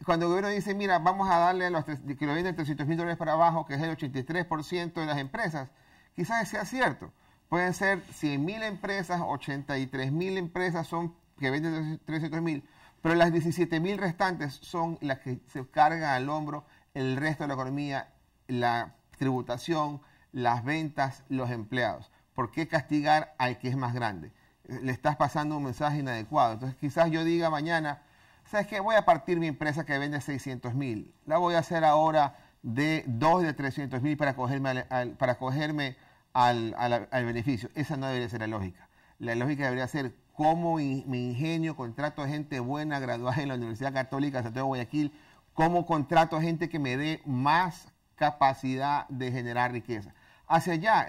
Cuando el gobierno dice, mira, vamos a darle a los que lo venden 300 mil dólares para abajo, que es el 83% de las empresas, quizás sea cierto. Pueden ser 100 mil empresas, 83 mil empresas son que venden 300 mil, pero las 17 mil restantes son las que se cargan al hombro el resto de la economía, la tributación, las ventas, los empleados. ¿Por qué castigar al que es más grande? Le estás pasando un mensaje inadecuado. Entonces quizás yo diga mañana, ¿sabes qué? Voy a partir mi empresa que vende 600 mil. La voy a hacer ahora de 2 de 300 mil para cogerme, para cogerme al, al, beneficio. Esa no debería ser la lógica. La lógica debería ser cómo mi ingenio, contrato a gente buena, graduada en la Universidad Católica de Santiago de Guayaquil, cómo contrato a gente que me dé más capacidad de generar riqueza. Hacia allá,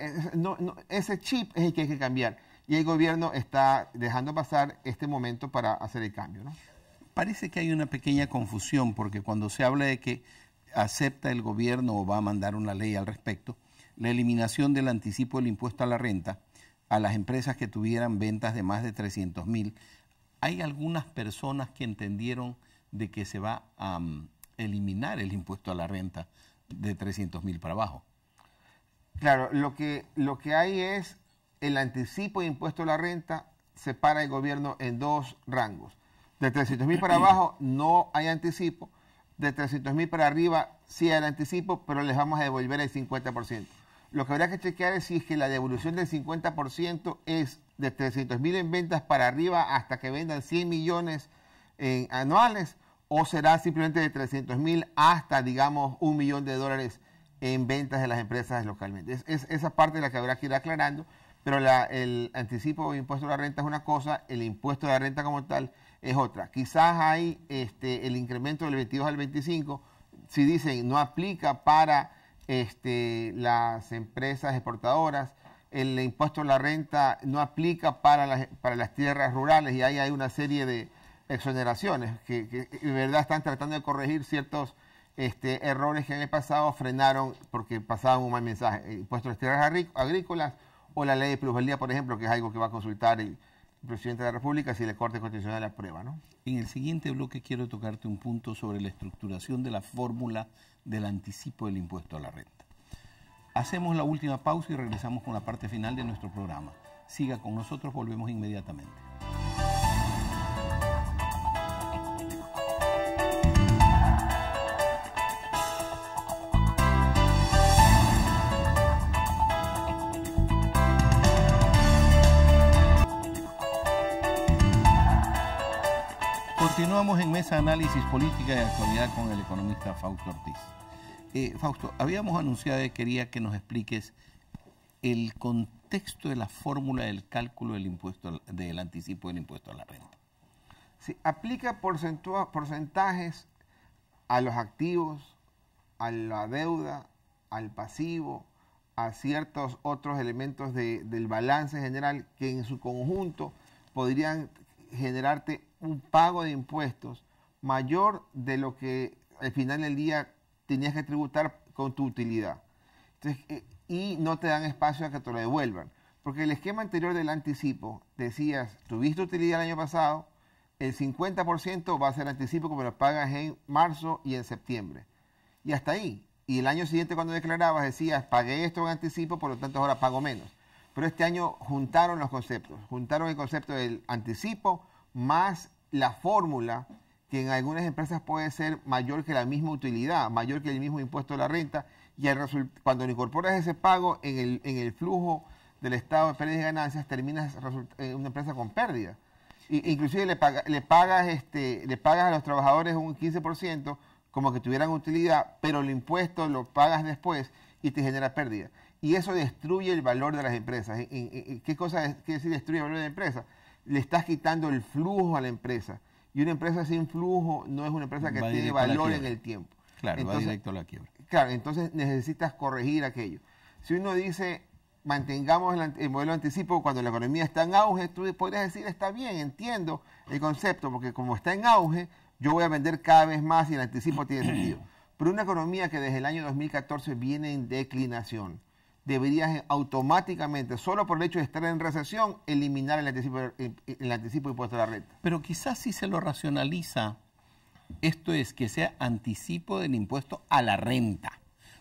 ese chip es el que hay que cambiar. Y el gobierno está dejando pasar este momento para hacer el cambio. Parece que hay una pequeña confusión, porque cuando se habla de que acepta el gobierno o va a mandar una ley al respecto, la eliminación del anticipo del impuesto a la renta, a las empresas que tuvieran ventas de más de 300 mil. Hay algunas personas que entendieron de que se va a mm, eliminar el impuesto a la renta de 300 mil para abajo. Claro, lo que, lo que hay es el anticipo de impuesto a la renta separa el gobierno en dos rangos. De 300 mil para abajo no hay anticipo, de 300 mil para arriba sí hay anticipo, pero les vamos a devolver el 50%. Lo que habrá que chequear es si es que la devolución del 50% es de 300 mil en ventas para arriba hasta que vendan 100 millones anuales o será simplemente de 300 mil hasta, digamos, un millón de dólares en ventas de las empresas localmente. Es, esa parte es la que habrá que ir aclarando, pero el anticipo de impuesto a la renta es una cosa, el impuesto de la renta como tal es otra. Quizás hay este, el incremento del 22 al 25, si dicen no aplica para este, las empresas exportadoras, el impuesto a la renta no aplica para las, para las tierras rurales y ahí hay una serie de exoneraciones que, de verdad están tratando de corregir ciertos este, errores que en el pasado frenaron porque pasaban un mal mensaje. Impuesto a las tierras agrícolas o la ley de plusvalía, por ejemplo, que es algo que va a consultar el presidente de la República si la Corte Constitucional aprueba. ¿no? En el siguiente bloque quiero tocarte un punto sobre la estructuración de la fórmula del anticipo del impuesto a la renta. Hacemos la última pausa y regresamos con la parte final de nuestro programa. Siga con nosotros, volvemos inmediatamente. Continuamos en Mesa Análisis Política de Actualidad con el economista Fausto Ortiz. Eh, Fausto, habíamos anunciado y quería que nos expliques el contexto de la fórmula del cálculo del impuesto del anticipo del impuesto a la renta. Sí, aplica porcentajes a los activos, a la deuda, al pasivo, a ciertos otros elementos del balance general que en su conjunto podrían generarte un pago de impuestos mayor de lo que al final del día tenías que tributar con tu utilidad. Eh, y no te dan espacio a que te lo devuelvan. Porque el esquema anterior del anticipo, decías, tuviste utilidad el año pasado, el 50% va a ser anticipo como lo pagas en marzo y en septiembre. Y hasta ahí. Y el año siguiente cuando declarabas decías, pagué esto en anticipo, por lo tanto ahora pago menos pero este año juntaron los conceptos, juntaron el concepto del anticipo más la fórmula que en algunas empresas puede ser mayor que la misma utilidad, mayor que el mismo impuesto a la renta, y cuando incorporas ese pago en el, flujo del estado de pérdidas y ganancias, terminas en una empresa con pérdida. inclusive le, pagas este, le pagas a los trabajadores un 15% como que tuvieran utilidad, pero el impuesto lo pagas después y te genera pérdida y eso destruye el valor de las empresas. Eh, eh, eh, ¿Qué cosa es, decir destruye el valor de la empresa? Le estás quitando el flujo a la empresa. Y una empresa sin flujo no es una empresa que tiene valor en el tiempo. Claro, va directo a la quiebra. Claro, entonces necesitas corregir aquello. Si uno dice, mantengamos el, modelo anticipo cuando la economía está en auge, tú podrías decir, está bien, entiendo el concepto, porque como está en auge, yo voy a vender cada vez más y el anticipo tiene sentido. Pero una economía que desde el año 2014 viene en declinación, deberías automáticamente, solo por el hecho de estar en recesión, eliminar el anticipo, el, anticipo de impuesto a la renta. Pero quizás si se lo racionaliza, esto es que sea anticipo del impuesto a la renta.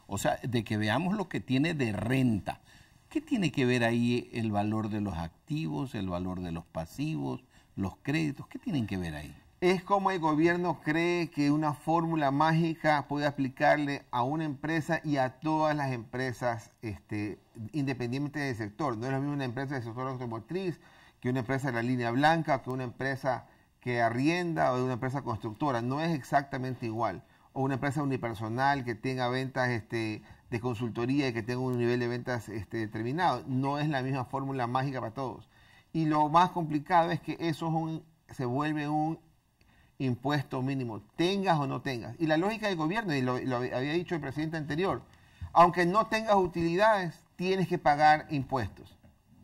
O sea, de que veamos lo que tiene de renta. ¿Qué tiene que ver ahí el valor de los activos, el valor de los pasivos, los créditos? ¿Qué tienen que ver ahí? es como el gobierno cree que una fórmula mágica puede aplicarle a una empresa y a todas las empresas, este, independientemente del sector. No es lo mismo una empresa de sector automotriz que una empresa de la línea blanca, que una empresa que arrienda o de una empresa constructora. No es exactamente igual. O una empresa unipersonal que tenga ventas este, de consultoría y que tenga un nivel de ventas este, determinado. No es la misma fórmula mágica para todos. Y lo más complicado es que eso se vuelve un impuesto mínimo, tengas o no tengas. Y la lógica del gobierno, y lo, había dicho el presidente anterior, aunque no tengas utilidades, tienes que pagar impuestos.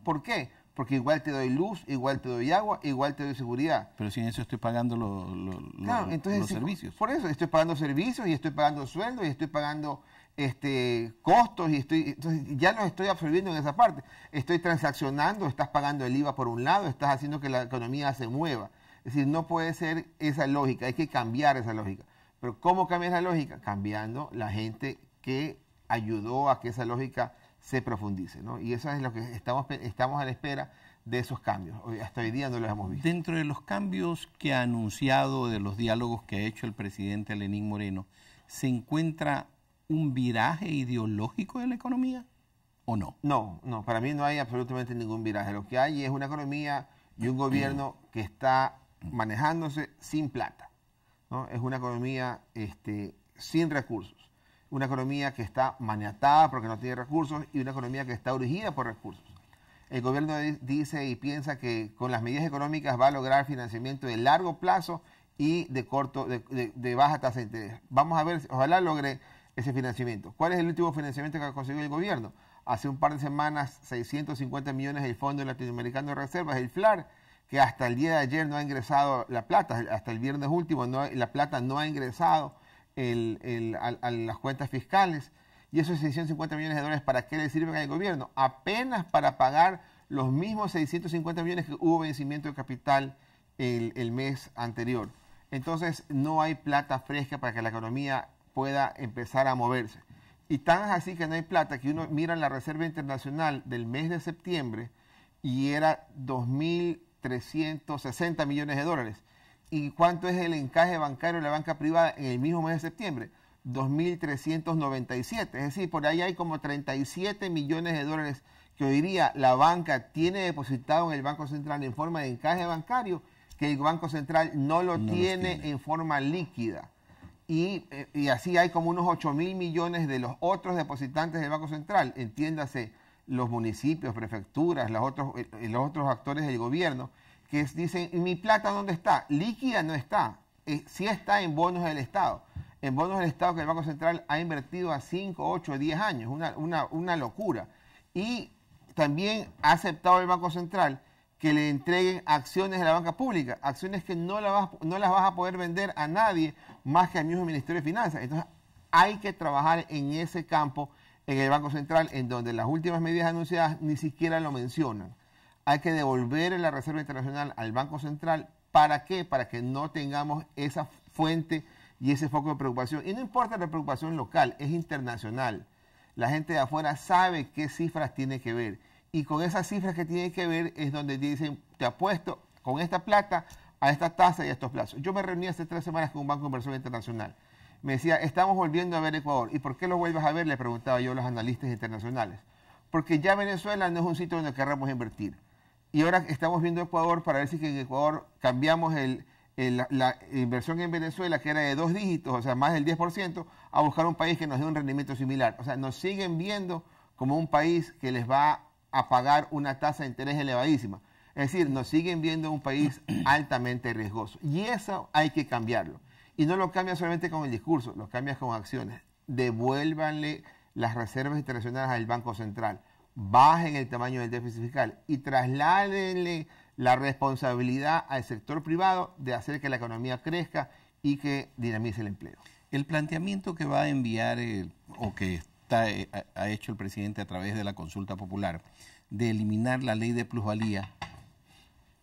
¿Por qué? Porque igual te doy luz, igual te doy agua, igual te doy seguridad. Pero sin eso estoy pagando lo, los servicios. Por eso, estoy pagando servicios y estoy pagando sueldos y estoy pagando este, costos y estoy, entonces ya los estoy absorbiendo en esa parte. Estoy transaccionando, estás pagando el IVA por un lado, estás haciendo que la economía se mueva. Es decir, no puede ser esa lógica, hay que cambiar esa lógica. Pero ¿cómo cambia esa lógica? Cambiando la gente que ayudó a que esa lógica se profundice. Y eso es lo que estamos, estamos a la espera de esos cambios. hasta hoy día no los hemos visto. Dentro de los cambios que ha anunciado, de los diálogos que ha hecho el presidente Lenín Moreno, ¿se encuentra un viraje ideológico de la economía o no? No, no, para mí no hay absolutamente ningún viraje. Lo que hay es una economía y un gobierno eh. que está manejándose sin plata. Es una economía este, sin recursos, una economía que está maniatada porque no tiene recursos y una economía que está urgida por recursos. El gobierno dice y piensa que con las medidas económicas va a lograr financiamiento de largo plazo y de corto, de, de baja tasa de interés. Vamos a ver, ojalá logre ese financiamiento. ¿Cuál es el último financiamiento que ha conseguido el gobierno? Hace un par de semanas, 650 millones del Fondo Latinoamericano de Reservas, el FLAR, que hasta el día de ayer no ha ingresado la plata, hasta el viernes último la plata no ha ingresado a, las cuentas fiscales. Y esos 650 millones de dólares, ¿para qué le sirven al gobierno? Apenas para pagar los mismos 650 millones que hubo vencimiento de capital el, mes anterior. Entonces no hay plata fresca para que la economía pueda empezar a moverse. Y tan así que no hay plata que uno mira la Reserva Internacional del mes de septiembre y era 2000 360 millones de dólares. ¿Y cuánto es el encaje bancario de la banca privada en el mismo mes de septiembre? 2.397. Es decir, por ahí hay como 37 millones de dólares que hoy día la banca tiene depositado en el Banco Central en forma de encaje bancario, que el Banco Central no lo tiene, en forma líquida. Y, eh, así hay como unos 8.000 mil millones de los otros depositantes del Banco Central, entiéndase, los municipios, prefecturas, los otros, eh, los otros actores del gobierno, que dicen, ¿mi plata dónde está? Líquida no está, si eh, sí está en bonos del Estado, en bonos del Estado que el Banco Central ha invertido a 5, 8, 10 años, una, una locura. Y también ha aceptado el Banco Central que le entreguen acciones de la banca pública, acciones que no, la no las vas a poder vender a nadie más que al mismo Ministerio de Finanzas. Entonces hay que trabajar en ese campo en el Banco Central, en donde las últimas medidas anunciadas ni siquiera lo mencionan. Hay que devolver la Reserva Internacional al Banco Central. ¿Para qué? Para que no tengamos esa fuente y ese foco de preocupación. Y no importa la preocupación local, es internacional. La gente de afuera sabe qué cifras tiene que ver. Y con esas cifras que tiene que ver es donde dicen, te apuesto con esta plata a esta tasa y a estos plazos. Yo me reuní hace tres semanas con un banco de inversión internacional me decía, estamos volviendo a ver Ecuador. ¿Y por qué lo vuelvas a ver? Le preguntaba yo a los analistas internacionales. Porque ya Venezuela no es un sitio donde querramos invertir. Y ahora estamos viendo Ecuador para ver si en Ecuador cambiamos la, inversión en Venezuela, que era de dos dígitos, o sea, más del 10%, a buscar un país que nos dé un rendimiento similar. O sea, nos siguen viendo como un país que les va a pagar una tasa de interés elevadísima. Es decir, nos siguen viendo un país altamente riesgoso. Y eso hay que cambiarlo. Y no lo cambias solamente con el discurso, lo cambias con acciones. Devuélvanle las reservas internacionales al Banco Central, bajen el tamaño del déficit fiscal y trasládenle la responsabilidad al sector privado de hacer que la economía crezca y que dinamice el empleo. El planteamiento que va a enviar o que eh, ha hecho el presidente a través de la consulta popular de eliminar la ley de plusvalía,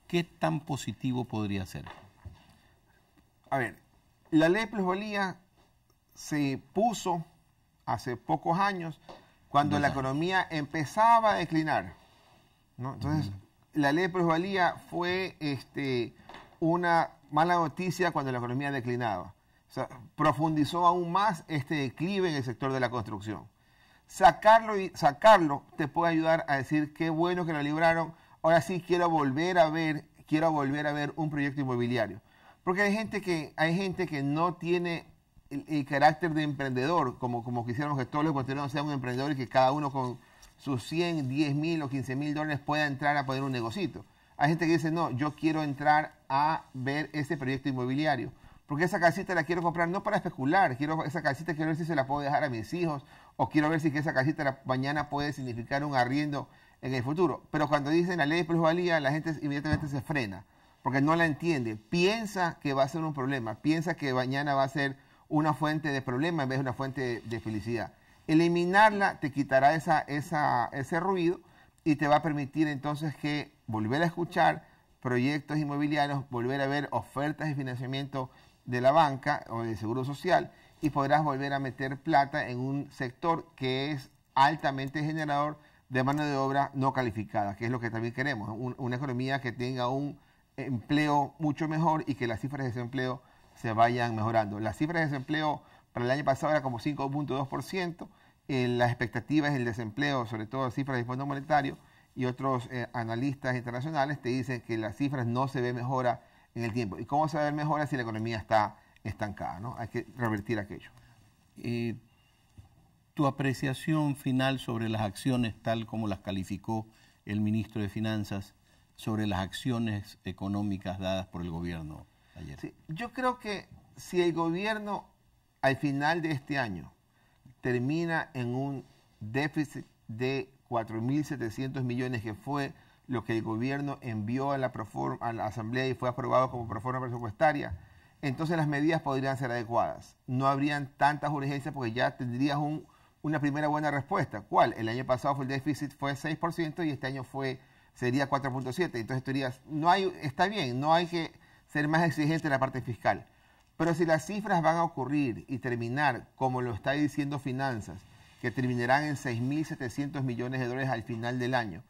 ¿qué tan positivo podría ser? A ver, la ley de plusvalía se puso hace pocos años cuando la economía empezaba a declinar. Entonces, la ley de plusvalía fue este, una mala noticia cuando la economía declinaba. profundizó aún más este declive en el sector de la construcción. Sacarlo, y, sacarlo te puede ayudar a decir qué bueno que lo libraron. Ahora sí quiero volver a ver, quiero volver a ver un proyecto inmobiliario. Porque hay gente que, hay gente que no tiene el, carácter de emprendedor, como, como quisiéramos que todos los ecuatorianos sean un emprendedor y que cada uno con sus 100, 10 mil o 15 mil dólares pueda entrar a poner un negocito. Hay gente que dice, no, yo quiero entrar a ver este proyecto inmobiliario. Porque esa casita la quiero comprar no para especular, quiero esa casita quiero ver si se la puedo dejar a mis hijos o quiero ver si que esa casita mañana puede significar un arriendo en el futuro. Pero cuando dicen la ley de plusvalía, la gente inmediatamente se frena porque no la entiende. Piensa que va a ser un problema, piensa que mañana va a ser una fuente de problema en vez de una fuente de, felicidad. Eliminarla te quitará esa, esa, ese ruido y te va a permitir entonces que volver a escuchar proyectos inmobiliarios, volver a ver ofertas de financiamiento de la banca o de seguro social y podrás volver a meter plata en un sector que es altamente generador de mano de obra no calificada, que es lo que también queremos, una economía que tenga un empleo mucho mejor y que las cifras de desempleo se vayan mejorando. Las cifras de desempleo para el año pasado era como 5.2%, En eh, las expectativas el desempleo, sobre todo las cifras del Fondo Monetario y otros eh, analistas internacionales te dicen que las cifras no se ven mejora en el tiempo. ¿Y cómo se ve mejora si la economía está estancada? ¿no? Hay que revertir aquello. tu apreciación final sobre las acciones tal como las calificó el ministro de Finanzas sobre las acciones económicas dadas por el gobierno ayer? yo creo que si el gobierno al final de este año termina en un déficit de 4.700 millones, que fue lo que el gobierno envió a la, Asamblea y fue aprobado como reforma presupuestaria, entonces las medidas podrían ser adecuadas. No habrían tantas urgencias porque ya tendrías una primera buena respuesta. ¿Cuál? El año pasado fue el déficit fue 6% y este año fue sería 4.7. Entonces tú dirías, no hay, está bien, no hay que ser más exigente en la parte fiscal. Pero si las cifras van a ocurrir y terminar, como lo está diciendo Finanzas, que terminarán en 6.700 millones de dólares al final del año,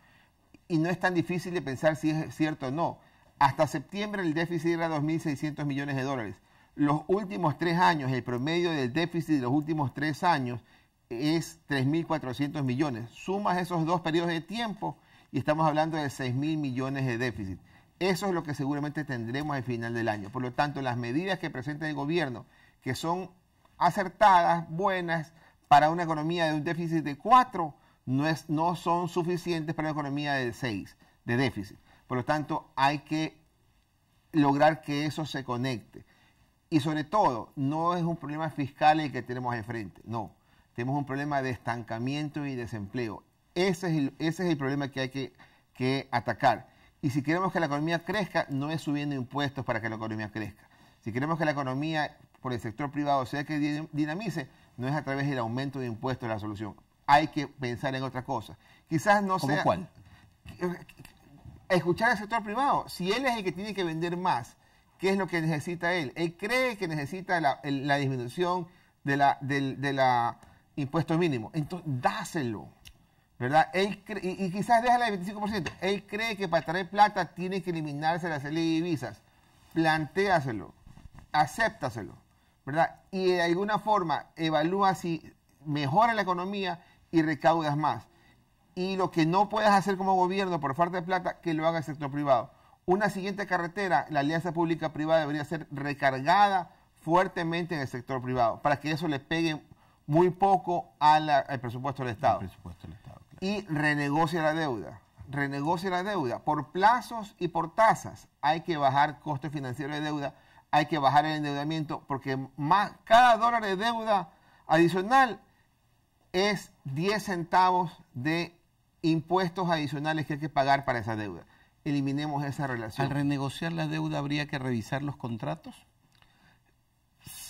y no es tan difícil de pensar si es cierto o no. Hasta septiembre el déficit era 2.600 millones de dólares. Los últimos tres años, el promedio del déficit de los últimos tres años es 3.400 millones. Sumas esos dos periodos de tiempo y estamos hablando de 6 mil millones de déficit. Eso es lo que seguramente tendremos al final del año. Por lo tanto, las medidas que presenta el gobierno, que son acertadas, buenas, para una economía de un déficit de 4, no, es, no son suficientes para una economía de 6, de déficit. Por lo tanto, hay que lograr que eso se conecte. Y sobre todo, no es un problema fiscal el que tenemos enfrente, no. Tenemos un problema de estancamiento y desempleo. Ese es el, problema que hay que, atacar. Y si queremos que la economía crezca, no es subiendo impuestos para que la economía crezca. Si queremos que la economía por el sector privado sea que dinamice, no es a través del aumento de impuestos la solución. Hay que pensar en otra cosa. Quizás no ¿Cómo cuál? Escuchar al sector privado. Si él es el que tiene que vender más, ¿qué es lo que necesita él? Él cree que necesita la, disminución de la, del, de impuesto mínimo. Entonces, dáselo. ¿verdad? Él y, quizás deja el 25%. Él cree que para traer plata tiene que eliminarse las serie de divisas. Plantéaselo, acéptaselo, ¿verdad? Y de alguna forma evalúa si mejora la economía y recaudas más. Y lo que no puedes hacer como gobierno por falta de plata, que lo haga el sector privado. Una siguiente carretera, la alianza pública-privada debería ser recargada fuertemente en el sector privado, para que eso le pegue muy poco al presupuesto del Estado. El presupuesto del Estado y renegocia la deuda. Renegocia la deuda por plazos y por tasas. Hay que bajar coste financieros de deuda, hay que bajar el endeudamiento, porque más, cada dólar de deuda adicional es 10 centavos de impuestos adicionales que hay que pagar para esa deuda. Eliminemos esa relación. Al renegociar la deuda habría que revisar los contratos.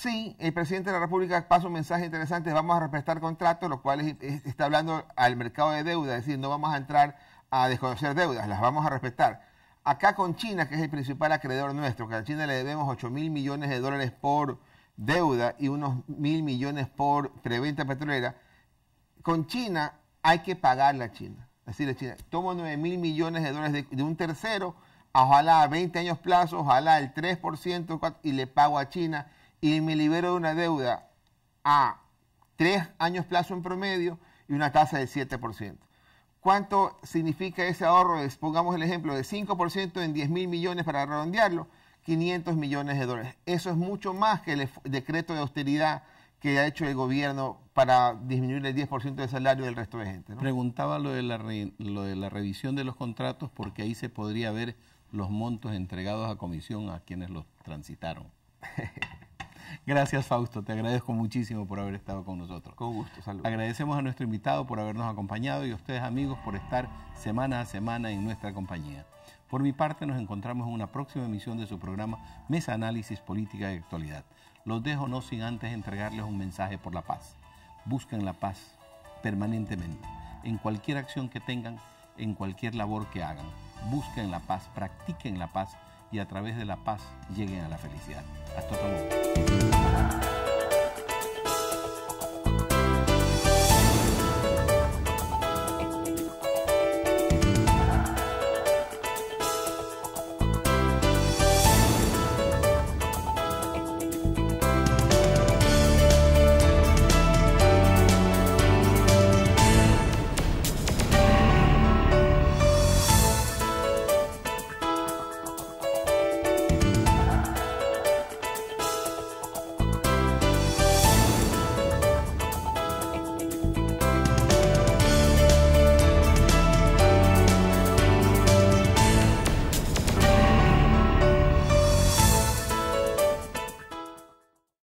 Sí, el presidente de la República pasa un mensaje interesante, vamos a respetar contratos, lo cual está hablando al mercado de deuda, es decir, no vamos a entrar a desconocer deudas, las vamos a respetar. Acá con China, que es el principal acreedor nuestro, que a China le debemos 8 mil millones de dólares por deuda y unos mil millones por preventa petrolera, con China hay que pagar a China. decir a China, tomo 9 mil millones de dólares de, un tercero, ojalá a 20 años plazo, ojalá el 3%, y le pago a China y me libero de una deuda a tres años plazo en promedio y una tasa de 7%. ¿Cuánto significa ese ahorro? Pongamos el ejemplo de 5% en 10 mil millones para redondearlo, 500 millones de dólares. Eso es mucho más que el decreto de austeridad que ha hecho el gobierno para disminuir el 10% del salario del resto de gente. Preguntaba lo de, la lo de la revisión de los contratos porque ahí se podría ver los montos entregados a comisión a quienes los transitaron. Gracias, Fausto. Te agradezco muchísimo por haber estado con nosotros. Con gusto, saludos. Agradecemos a nuestro invitado por habernos acompañado y a ustedes, amigos, por estar semana a semana en nuestra compañía. Por mi parte, nos encontramos en una próxima emisión de su programa Mesa Análisis Política y Actualidad. Los dejo no sin antes entregarles un mensaje por la paz. Busquen la paz permanentemente. En cualquier acción que tengan, en cualquier labor que hagan, busquen la paz, practiquen la paz y a través de la paz lleguen a la felicidad. Hasta otra